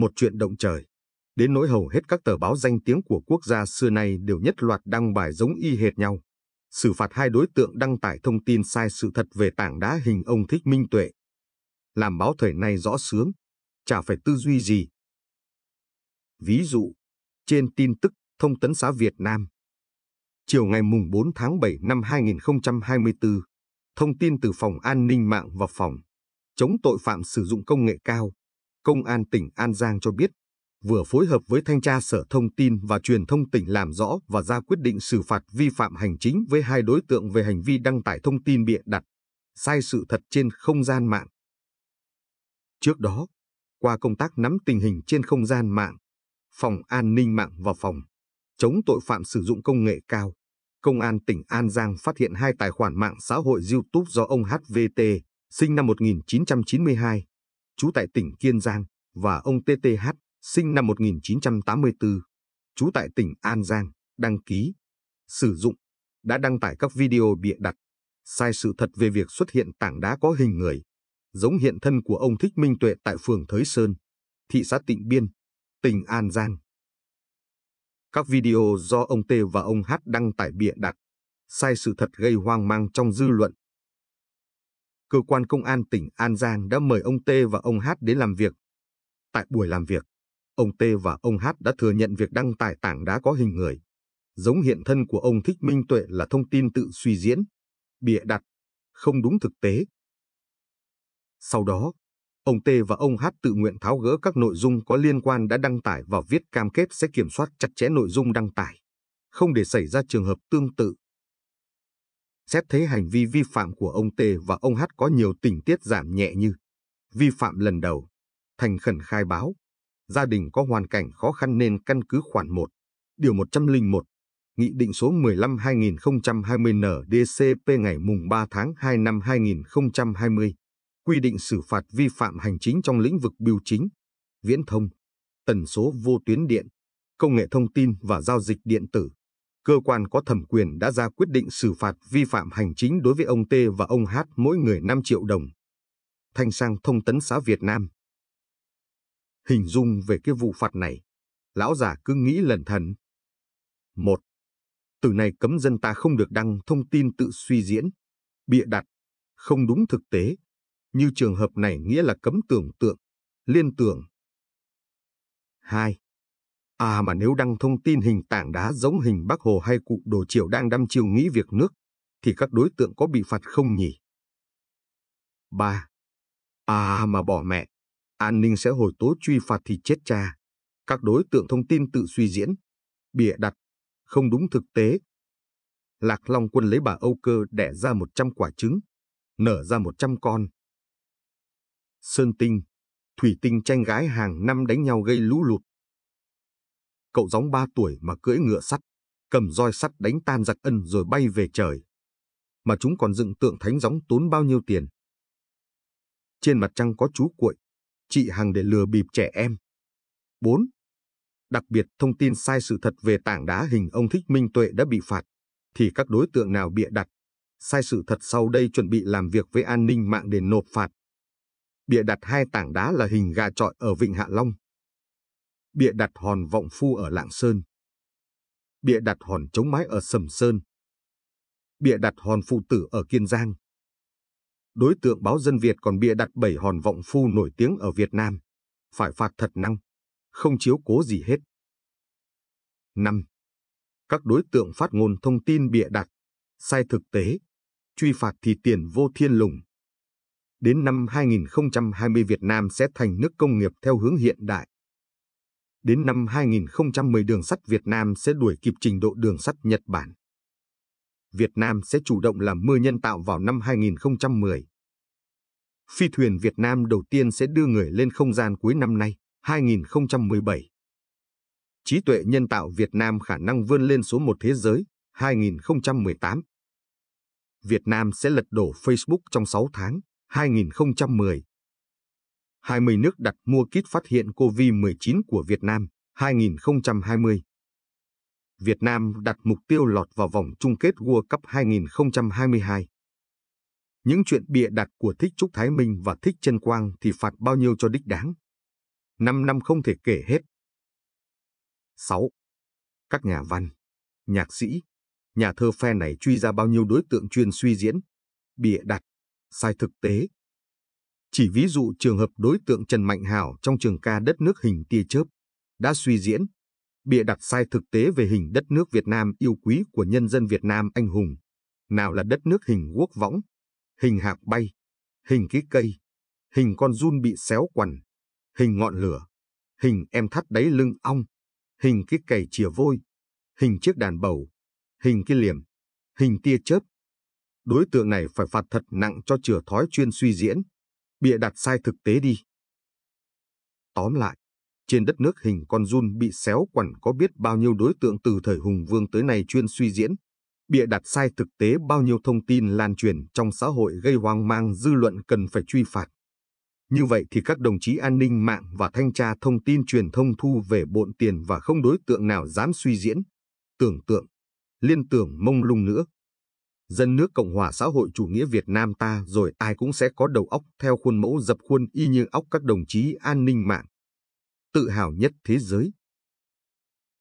một chuyện động trời. Đến nỗi hầu hết các tờ báo danh tiếng của quốc gia xưa nay đều nhất loạt đăng bài giống y hệt nhau. Xử phạt hai đối tượng đăng tải thông tin sai sự thật về tảng đá hình ông Thích Minh Tuệ. Làm báo thời nay rõ sướng, chả phải tư duy gì. Ví dụ, trên tin tức Thông tấn xã Việt Nam. Chiều ngày mùng 4 tháng 7 năm 2024, thông tin từ Phòng An ninh mạng và Phòng chống tội phạm sử dụng công nghệ cao Công an tỉnh An Giang cho biết, vừa phối hợp với Thanh tra Sở Thông tin và Truyền thông tỉnh làm rõ và ra quyết định xử phạt vi phạm hành chính với hai đối tượng về hành vi đăng tải thông tin bịa đặt, sai sự thật trên không gian mạng. Trước đó, qua công tác nắm tình hình trên không gian mạng, Phòng An ninh mạng và Phòng chống tội phạm sử dụng công nghệ cao, Công an tỉnh An Giang phát hiện hai tài khoản mạng xã hội YouTube do ông HVT, sinh năm 1992, trú tại tỉnh Kiên Giang, và ông TTH, sinh năm 1984, trú tại tỉnh An Giang, đăng ký, sử dụng, đã đăng tải các video bịa đặt, sai sự thật về việc xuất hiện tảng đá có hình người, giống hiện thân của ông Thích Minh Tuệ tại phường Thới Sơn, thị xã Tịnh Biên, tỉnh An Giang. Các video do ông T và ông H đăng tải bịa đặt, sai sự thật gây hoang mang trong dư luận, cơ quan công an tỉnh An Giang đã mời ông T và ông H đến làm việc. Tại buổi làm việc, ông T và ông H đã thừa nhận việc đăng tải tảng đá có hình người. Giống hiện thân của ông Thích Minh Tuệ là thông tin tự suy diễn, bịa đặt, không đúng thực tế. Sau đó, ông T và ông H tự nguyện tháo gỡ các nội dung có liên quan đã đăng tải và viết cam kết sẽ kiểm soát chặt chẽ nội dung đăng tải, không để xảy ra trường hợp tương tự. Xét thấy hành vi vi phạm của ông T và ông H có nhiều tình tiết giảm nhẹ như vi phạm lần đầu, thành khẩn khai báo, gia đình có hoàn cảnh khó khăn nên căn cứ khoản 1, điều 101, Nghị định số 15-2020-NDCP ngày 3 tháng 2 năm 2020, quy định xử phạt vi phạm hành chính trong lĩnh vực biểu chính, viễn thông, tần số vô tuyến điện, công nghệ thông tin và giao dịch điện tử cơ quan có thẩm quyền đã ra quyết định xử phạt vi phạm hành chính đối với ông T và ông H mỗi người 5 triệu đồng. Thanh sang thông tấn xã Việt Nam. Hình dung về cái vụ phạt này, lão già cứ nghĩ lần thần. Một, từ nay cấm dân ta không được đăng thông tin tự suy diễn, bịa đặt, không đúng thực tế. Như trường hợp này nghĩa là cấm tưởng tượng, liên tưởng. 2. À mà nếu đăng thông tin hình tảng đá giống hình Bác Hồ hay cụ Đồ Triều đang đăm chiêu nghĩ việc nước, thì các đối tượng có bị phạt không nhỉ? 3. À mà bỏ mẹ, an ninh sẽ hồi tố truy phạt thì chết cha. Các đối tượng thông tin tự suy diễn, bịa đặt, không đúng thực tế. Lạc Long Quân lấy bà Âu Cơ đẻ ra 100 quả trứng, nở ra 100 con. Sơn Tinh, Thủy Tinh tranh gái hàng năm đánh nhau gây lũ lụt, cậu gióng ba tuổi mà cưỡi ngựa sắt, cầm roi sắt đánh tan giặc ân rồi bay về trời. Mà chúng còn dựng tượng thánh gióng tốn bao nhiêu tiền. Trên mặt trăng có chú cuội, chị Hằng để lừa bịp trẻ em. 4. Đặc biệt thông tin sai sự thật về tảng đá hình ông Thích Minh Tuệ đã bị phạt, thì các đối tượng nào bịa đặt, sai sự thật sau đây chuẩn bị làm việc với an ninh mạng để nộp phạt. Bịa đặt hai tảng đá là hình gà trọi ở Vịnh Hạ Long, bịa đặt hòn vọng phu ở Lạng Sơn, bịa đặt hòn chống mái ở Sầm Sơn, bịa đặt hòn phụ tử ở Kiên Giang. Đối tượng báo dân Việt còn bịa đặt bảy hòn vọng phu nổi tiếng ở Việt Nam, phải phạt thật năng, không chiếu cố gì hết. 5. Các đối tượng phát ngôn thông tin bịa đặt, sai thực tế, truy phạt thì tiền vô thiên lùng. Đến năm 2020 Việt Nam sẽ thành nước công nghiệp theo hướng hiện đại. Đến năm 2010 đường sắt Việt Nam sẽ đuổi kịp trình độ đường sắt Nhật Bản. Việt Nam sẽ chủ động làm mưa nhân tạo vào năm 2010. Phi thuyền Việt Nam đầu tiên sẽ đưa người lên không gian cuối năm nay, 2017. Trí tuệ nhân tạo Việt Nam khả năng vươn lên số một thế giới, 2018. Việt Nam sẽ lật đổ Facebook trong 6 tháng, 2010. 20 nước đặt mua kit phát hiện COVID-19 của Việt Nam 2020. Việt Nam đặt mục tiêu lọt vào vòng chung kết World Cup 2022. Những chuyện bịa đặt của Thích Trúc Thái Minh và Thích Trân Quang thì phạt bao nhiêu cho đích đáng? 5 năm không thể kể hết. 6. Các nhà văn, nhạc sĩ, nhà thơ phe này truy ra bao nhiêu đối tượng chuyên suy diễn, bịa đặt, sai thực tế, chỉ ví dụ trường hợp đối tượng Trần Mạnh Hảo trong trường ca đất nước hình tia chớp đã suy diễn, bịa đặt sai thực tế về hình đất nước Việt Nam yêu quý của nhân dân Việt Nam anh hùng, nào là đất nước hình quốc võng, hình hạc bay, hình ký cây, hình con run bị xéo quằn, hình ngọn lửa, hình em thắt đáy lưng ong, hình ký cày chìa vôi, hình chiếc đàn bầu, hình ký liềm, hình tia chớp. Đối tượng này phải phạt thật nặng cho chừa thói chuyên suy diễn, bịa đặt sai thực tế đi. Tóm lại, trên đất nước hình con run bị xéo quẩn có biết bao nhiêu đối tượng từ thời Hùng Vương tới nay chuyên suy diễn, bịa đặt sai thực tế bao nhiêu thông tin lan truyền trong xã hội gây hoang mang dư luận cần phải truy phạt. Như vậy thì các đồng chí an ninh mạng và thanh tra thông tin truyền thông thu về bộn tiền và không đối tượng nào dám suy diễn, tưởng tượng, liên tưởng mông lung nữa dân nước Cộng hòa xã hội chủ nghĩa Việt Nam ta rồi ai cũng sẽ có đầu óc theo khuôn mẫu dập khuôn y như óc các đồng chí an ninh mạng. Tự hào nhất thế giới.